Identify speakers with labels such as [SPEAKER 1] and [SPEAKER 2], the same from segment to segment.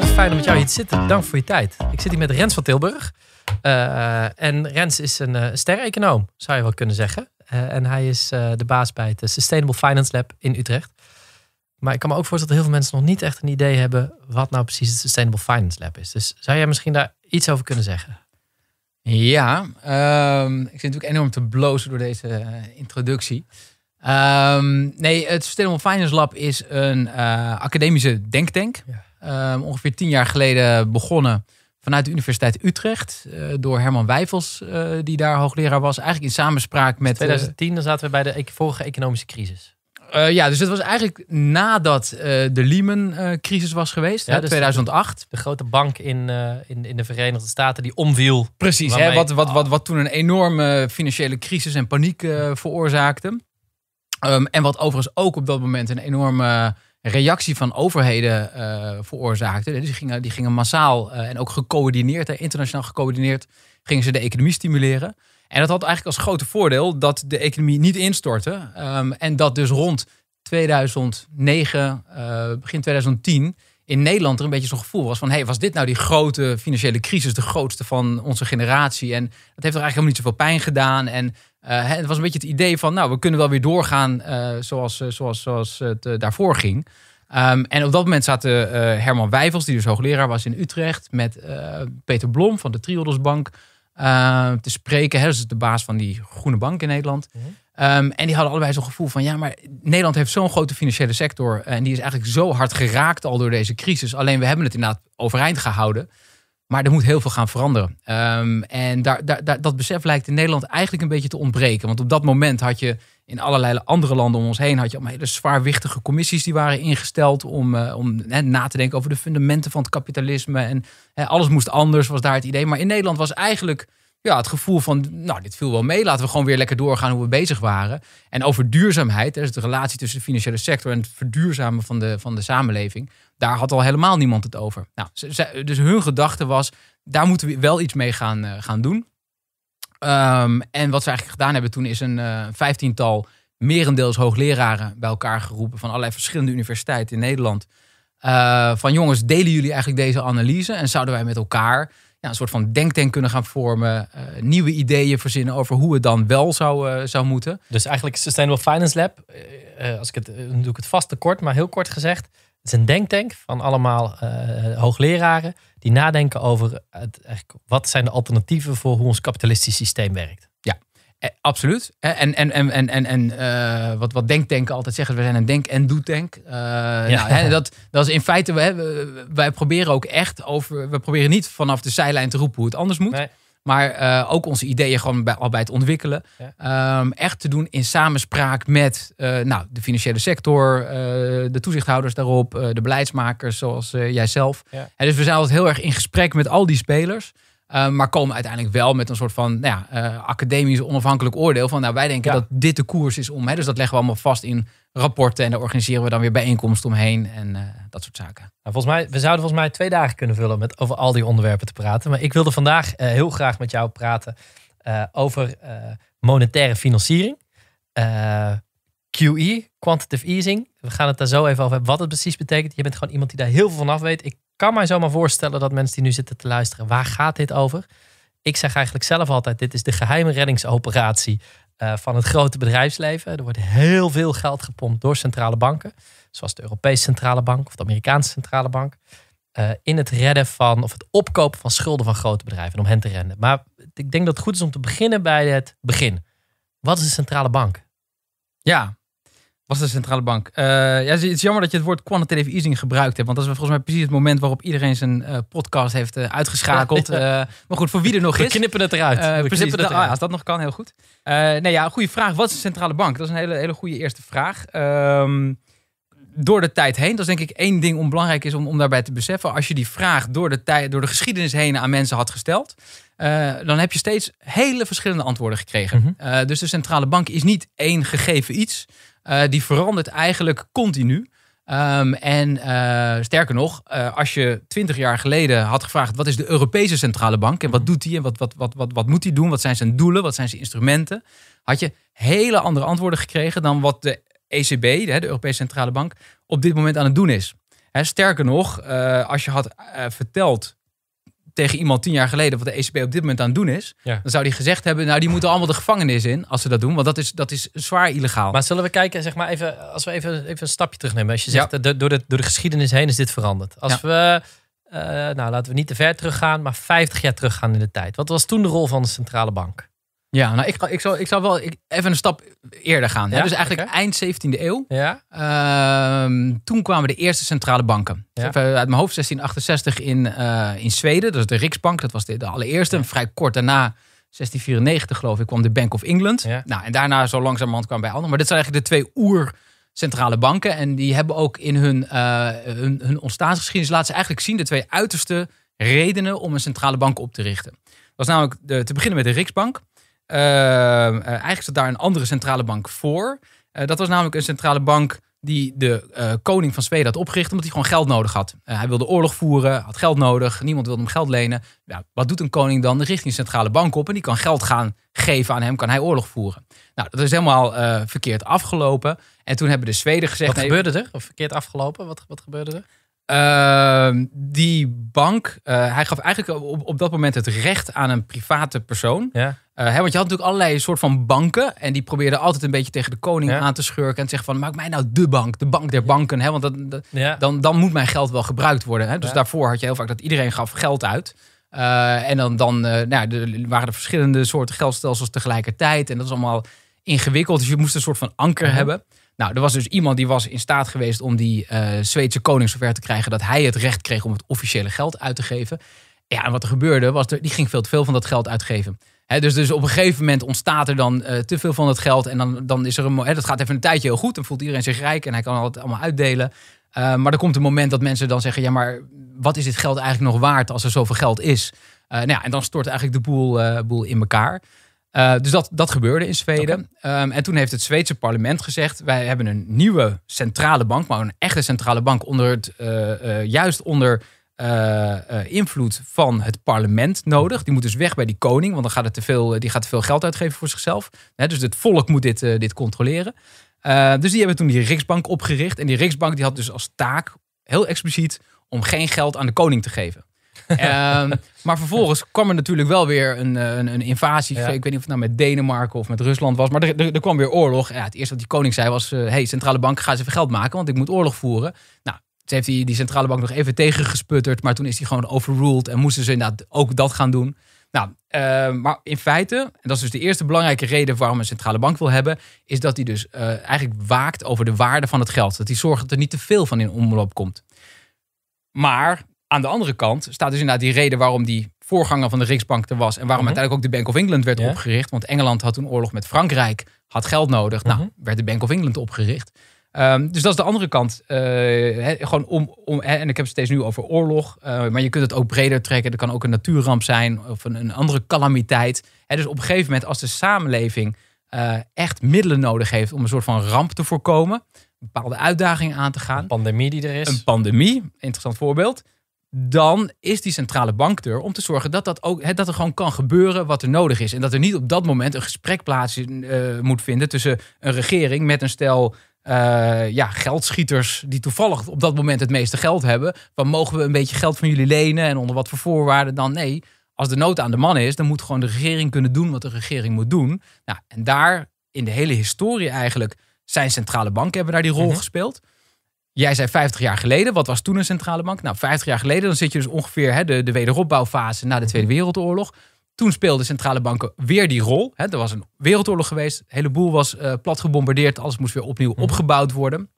[SPEAKER 1] is fijn om met jou hier te zitten. Dank voor je tijd. Ik zit hier met Rens van Tilburg. Eh, en Rens is een uh, eh, econoom zou je wel kunnen zeggen. Eh, en hij is de baas bij het Sustainable Finance Lab in Utrecht. Maar ik kan me ook voorstellen dat heel veel mensen nog niet echt een idee hebben wat nou precies het Sustainable Finance Lab is. Dus zou jij misschien daar iets over kunnen zeggen? Ja,
[SPEAKER 2] ehm, ik zit natuurlijk enorm te blozen door deze introductie. Ehm, nee, het Sustainable Finance Lab is een academische denktank. Ja. Ehm, ongeveer tien jaar geleden begonnen vanuit de Universiteit Utrecht. Eh, door Herman Wijfels, eh, die daar hoogleraar was. Eigenlijk in samenspraak met... 2010, eh, dan zaten we bij de e-, vorige economische crisis. ja, dus het was eigenlijk nadat de Lehman-crisis was geweest, hè, 2008.
[SPEAKER 1] Dus de, grote bank in, in, in de Verenigde Staten die omviel. Precies, hè, wat, wat,
[SPEAKER 2] wat, ah. wat toen een enorme financiële crisis en paniek veroorzaakte. Ehm, en wat overigens ook op dat moment een enorme reactie van overheden eh, veroorzaakte. Dus die gingen, die gingen massaal eh, en ook gecoördineerd, internationaal gecoördineerd, gingen ze de economie stimuleren. En dat had eigenlijk als grote voordeel dat de economie niet instortte. Ehm, en dat dus rond 2009, eh, begin 2010, in Nederland er een beetje zo'n gevoel was van... hé, hey, was dit nou die grote financiële crisis, de grootste van onze generatie? En dat heeft er eigenlijk helemaal niet zoveel pijn gedaan. En uh, het was een beetje het idee van, nou, we kunnen wel weer doorgaan eh, zoals, eh, zoals, zoals het daarvoor ging. Ehm, en op dat moment zaten Herman Wijvels, die dus hoogleraar was in Utrecht, met Peter Blom van de Triodosbank ehm, te spreken. Hij dat is de baas van die groene bank in Nederland. Mhm. Ehm, en die hadden allebei zo'n gevoel van, ja, maar Nederland heeft zo'n grote financiële sector en die is eigenlijk zo hard geraakt al door deze crisis. Alleen we hebben het inderdaad overeind gehouden. Maar er moet heel veel gaan veranderen. Ehm, en daar, daar, dat besef lijkt in Nederland eigenlijk een beetje te ontbreken. Want op dat moment had je in allerlei andere landen om ons heen... had je allemaal hele zwaarwichtige commissies die waren ingesteld... om, eh, om na te denken over de fundamenten van het kapitalisme. En alles moest anders, was daar het idee. Maar in Nederland was eigenlijk ja, het gevoel van, nou, dit viel wel mee. Laten we gewoon weer lekker doorgaan hoe we bezig waren. En over duurzaamheid, dus de relatie tussen de financiële sector en het verduurzamen van de, van de samenleving. Daar had al helemaal niemand het over. Nou, dus hun gedachte was, daar moeten we wel iets mee gaan, eh, gaan doen. Ehm, en wat ze eigenlijk gedaan hebben toen is eh, een vijftiental merendeels hoogleraren bij elkaar geroepen van allerlei verschillende universiteiten in Nederland. Eh, van jongens, delen jullie eigenlijk deze analyse en zouden wij met elkaar ja, een soort van denktank kunnen gaan vormen. Eh,
[SPEAKER 1] nieuwe ideeën verzinnen over hoe het dan wel zou, eh, zou moeten. Dus eigenlijk Sustainable Finance Lab, eh, als ik het, doe ik het vast te kort, maar heel kort gezegd. Het is een denktank van allemaal hoogleraren die nadenken over het, wat zijn de alternatieven voor hoe ons kapitalistisch systeem werkt.
[SPEAKER 2] Ja, eh, absoluut. En, en, en, en, en, en uh, wat, wat denktanken altijd zeggen, we zijn een denk- en doet Uh, eh, ja. nou, hè, dat, dat is in feite, wij, wij proberen ook echt over, we proberen niet vanaf de zijlijn te roepen hoe het anders moet. Maar ook onze ideeën gewoon bij, al bij het ontwikkelen. Ehm, echt te doen in samenspraak met nou, de financiële sector, de toezichthouders daarop, de beleidsmakers zoals jijzelf. zelf. dus we zijn altijd heel erg in gesprek met al die spelers. Eh, maar komen uiteindelijk wel met een soort van nou ja, eh, academisch onafhankelijk oordeel. Van nou, wij denken dat dit de koers is om. Hè, dus dat leggen we allemaal
[SPEAKER 1] vast in rapporten. En daar organiseren we dan weer bijeenkomsten omheen. En eh, dat soort zaken. Nou, volgens mij, we zouden volgens mij twee dagen kunnen vullen met over al die onderwerpen te praten. Maar ik wilde vandaag heel graag met jou praten over monetaire financiering. QE, quantitative easing. We gaan het daar zo even over hebben wat het precies betekent. Je bent gewoon iemand die daar heel veel van af weet. Ik kan mij zomaar voorstellen dat mensen die nu zitten te luisteren, waar gaat dit over? Ik zeg eigenlijk zelf altijd: dit is de geheime reddingsoperatie eh, van het grote bedrijfsleven. Er wordt heel veel geld gepompt door centrale banken, zoals de Europese Centrale Bank of de Amerikaanse Centrale Bank. Eh, in het redden van of het opkopen van schulden van grote bedrijven om hen te redden. Maar ik denk dat het goed is om te beginnen bij het begin. Wat is een centrale bank? Ja, was de centrale bank. Eh, ja, het is jammer dat je het woord quantitative easing gebruikt hebt. Want dat is volgens mij precies het
[SPEAKER 2] moment waarop iedereen zijn eh, podcast heeft eh, uitgeschakeld. maar goed, voor wie er nog we is. We knippen het eruit. we knippen het nou, eruit. als dat nog kan, heel goed. nee, ja, goede vraag. Wat is de centrale bank? Dat is een hele, hele goede eerste vraag. Ehm door de tijd heen, dat is denk ik één ding onbelangrijk is om, om daarbij te beseffen. Als je die vraag door de, tijd, door de geschiedenis heen aan mensen had gesteld, eh, dan heb je steeds hele verschillende antwoorden gekregen. Mhm. Eh, dus de centrale bank is niet één gegeven iets. Eh, die verandert eigenlijk continu. Ehm, en sterker nog, als je twintig jaar geleden had gevraagd wat is de Europese centrale bank en wat mhm. doet die en wat, wat, wat, wat, wat moet die doen, wat zijn zijn doelen, wat zijn zijn instrumenten, had je hele andere antwoorden gekregen dan wat de ECB, de, Europese Centrale Bank, op dit moment aan het doen is. sterker nog, eh, als je had eh, verteld tegen iemand tien jaar geleden wat de ECB op dit moment aan het doen is, dan zou die gezegd hebben: nou, die moeten allemaal de gevangenis in als ze dat doen, want dat is, dat is zwaar illegaal. Maar zullen we kijken,
[SPEAKER 1] zeg maar even, als we even, even een stapje terugnemen. Als je zegt, ja. Eh, door, de, door de geschiedenis heen is dit veranderd. Als we, nou laten we niet te ver teruggaan, maar 50 jaar teruggaan in de tijd. Wat was toen de rol van de centrale bank? Ja, nou, ik, ik, zou, ik zou wel ik, even een stap eerder gaan. hè? Dus eigenlijk
[SPEAKER 2] eind 17e eeuw. Ja. Ehm, toen kwamen de eerste centrale banken. Dus uit mijn hoofd 1668 in, eh, in Zweden. Dat is de Riksbank. Dat was de, de allereerste. En vrij kort daarna, 1694 geloof ik, kwam de Bank of England. Nou, en daarna zo langzamerhand kwam bij anderen. Maar dit zijn eigenlijk de twee oer centrale banken. En die hebben ook in hun, eh, hun, hun ontstaansgeschiedenis laten ze eigenlijk zien... de twee uiterste redenen om een centrale bank op te richten. Dat was namelijk de, te beginnen met de Riksbank... Ehm, eh, eigenlijk zat daar een andere centrale bank voor. Eh, dat was namelijk een centrale bank die de eh, koning van Zweden had opgericht, omdat hij gewoon geld nodig had. hij wilde oorlog voeren, had geld nodig, niemand wilde hem geld lenen. wat doet een koning dan? Dan richt een centrale bank op en die kan geld gaan geven aan hem, kan hij oorlog voeren. Nou, dat is helemaal verkeerd afgelopen. En toen hebben de Zweden gezegd... Wat gebeurde er?
[SPEAKER 1] Of verkeerd afgelopen? Wat, wat gebeurde er?
[SPEAKER 2] Ehm, die bank, hij gaf eigenlijk op, op dat moment het recht aan een private persoon... Ja uh, want je had natuurlijk allerlei soort van banken. En die probeerden altijd een beetje tegen de koning aan te schurken. En te zeggen van, maak mij nou de bank. De bank der banken. Hè, want dat, dan, dan moet mijn geld wel gebruikt worden. Hè. Dus daarvoor had je heel vaak dat iedereen gaf geld uit. Uh, en dan, dan eh, nou, waren er verschillende soorten geldstelsels tegelijkertijd. En dat is allemaal ingewikkeld. Dus je moest een soort van anker mhm. hebben. Nou, er was dus iemand die was in staat geweest om die Zweedse koning zover te krijgen... dat hij het recht kreeg om het officiële geld uit te geven. Ja, en wat er gebeurde was, er, die ging veel te veel van dat geld uitgeven dus, dus op een gegeven moment ontstaat er dan eh, te veel van het geld. En dan, dan is er een. He, dat gaat even een tijdje heel goed. Dan voelt iedereen zich rijk en hij kan het allemaal uitdelen. Eh, maar er komt een moment dat mensen dan zeggen: ja, maar wat is dit geld eigenlijk nog waard als er zoveel geld is? Eh, nou ja, en dan stort eigenlijk de boel, boel in elkaar. dus dat, dat gebeurde in Zweden. Ehm, en toen heeft het Zweedse parlement gezegd: wij hebben een nieuwe centrale bank, maar een echte centrale bank, onder het, juist onder uh, invloed van het parlement nodig. Die moet dus weg bij die koning, want dan gaat het te veel, eh, die gaat te veel geld uitgeven voor zichzelf. dus het volk moet dit, dit controleren. dus die hebben toen die Riksbank opgericht. En die Riksbank die had dus als taak, heel expliciet, om geen geld aan de koning te geven. Ehm, maar vervolgens kwam er natuurlijk wel weer een, een, een invasie. Ik weet niet of het nou met Denemarken of met Rusland was. Maar er, er, kwam weer oorlog. Ja, het eerste wat die koning zei was... Uh, hey, centrale bank, ga eens even geld maken, want ik moet oorlog voeren. Nou, ze heeft hij die centrale bank nog even tegengesputterd. Maar toen is hij gewoon overruled. En moesten ze inderdaad ook dat gaan doen. Nou, eh, maar in feite, en dat is dus de eerste belangrijke reden waarom een centrale bank wil hebben, is dat hij dus eh, eigenlijk waakt over de waarde van het geld. Dat hij zorgt dat er niet te veel van in omloop komt. Maar aan de andere kant staat dus inderdaad die reden waarom die voorganger van de Riksbank er was en waarom mhm. uiteindelijk ook de Bank of England werd opgericht. Want Engeland had toen oorlog met Frankrijk, had geld nodig. Nou, mhm. werd de Bank of England opgericht. Ehm, dus dat is de andere kant. Eh, gewoon om, om, en ik heb het steeds nu over oorlog. Eh, maar je kunt het ook breder trekken. Er kan ook een natuurramp zijn of een, een andere calamiteit. dus op een gegeven moment, als de samenleving eh, echt middelen nodig heeft om een soort van ramp te voorkomen, een bepaalde uitdaging aan te gaan. Een pandemie die er is. Een pandemie, interessant voorbeeld. Dan is die centrale bank er om te zorgen dat, dat, ook, dat er gewoon kan gebeuren wat er nodig is. En dat er niet op dat moment een gesprek plaats moet vinden tussen een regering met een stel eh, ja, geldschieters die toevallig op dat moment het meeste geld hebben. Van mogen we een beetje geld van jullie lenen en onder wat voor voorwaarden dan? Nee, als de nood aan de man is, dan moet gewoon de regering kunnen doen wat de regering moet doen. Nou, en daar in de hele historie eigenlijk zijn centrale banken hebben daar die rol mhm. gespeeld. Jij zei 50 jaar geleden, wat was toen een centrale bank? Nou, 50 jaar geleden, dan zit je dus ongeveer hè, de, de wederopbouwfase na de mhm. Tweede Wereldoorlog. Toen speelden centrale banken weer die rol. He, er was een wereldoorlog geweest. Een heleboel was uh, plat gebombardeerd. Alles moest weer opnieuw mhm. opgebouwd worden.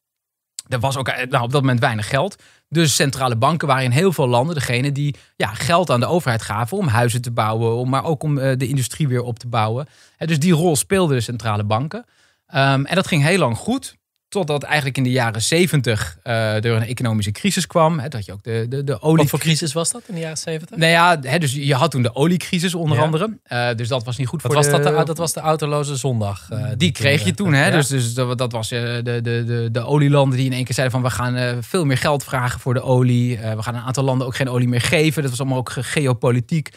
[SPEAKER 2] Er was ook eh, nou, op dat moment weinig geld. Dus centrale banken waren in heel veel landen degene die ja, geld aan de overheid gaven om huizen te bouwen, om, maar ook om eh, de industrie weer op te bouwen. dus die rol speelden de centrale banken. Ehm, en dat ging heel lang goed. Totdat eigenlijk in de jaren zeventig uh, er een economische crisis kwam. Hè, dat je ook de, de, de olie... Wat voor crisis
[SPEAKER 1] was dat in de jaren zeventig?
[SPEAKER 2] Nou ja, hè, dus je had toen de oliecrisis onder andere. Eh, dus dat was niet goed Wat voor was de... Dat, de, dat
[SPEAKER 1] was de autoloze zondag. Eh, die, kreeg je toen. Hè? Dus, dus
[SPEAKER 2] dat, was de, de, de, de olielanden die in één keer zeiden van... we gaan veel meer geld vragen voor de olie. we gaan een aantal landen ook geen olie meer geven. Dat was allemaal ook geopolitiek.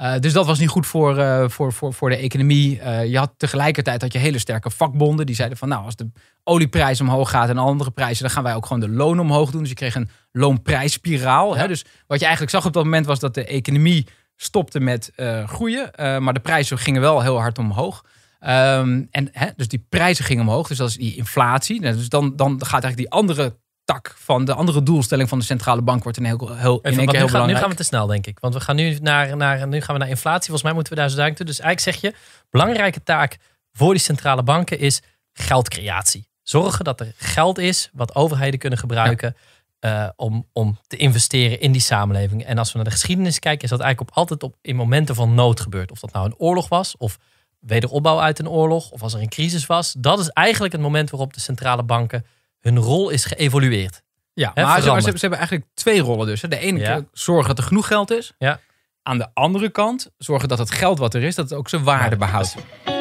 [SPEAKER 2] Eh, dus dat was niet goed voor, eh, voor, voor, voor de economie. Eh, je had tegelijkertijd had je hele sterke vakbonden. Die zeiden van nou, als de olieprijs omhoog gaat en andere prijzen, dan gaan wij ook gewoon de loon omhoog doen. Dus je kreeg een loonprijsspiraal. Hè? Dus wat je eigenlijk zag op dat moment was dat de economie stopte met groeien. maar de prijzen gingen wel heel hard omhoog. Ehm, en, hè, dus die prijzen gingen omhoog. Dus dat is die inflatie. Nou, dus dan, dan gaat eigenlijk die andere van de andere doelstelling van de centrale bank wordt een heel, heel, in één keer heel Nu gaan we te
[SPEAKER 1] snel, denk ik. Want we gaan nu naar, naar, nu gaan we naar inflatie. Volgens mij moeten we daar zo toe. Dus eigenlijk zeg je, belangrijke taak voor die centrale banken is geldcreatie. Zorgen dat er geld is wat overheden kunnen gebruiken eh, om, om te investeren in die samenleving. En als we naar de geschiedenis kijken, is dat eigenlijk op, altijd op, in momenten van nood gebeurd. Of dat nou een oorlog was, of wederopbouw uit een oorlog, of als er een crisis was. Dat is eigenlijk het moment waarop de centrale banken hun rol is geëvolueerd. Ja, maar ze, ze, hebben eigenlijk twee rollen dus. De ene
[SPEAKER 2] ja. zorgen dat er genoeg geld is. Ja. Aan de andere kant zorgen dat het geld wat er is, dat het ook zijn waarde behoudt.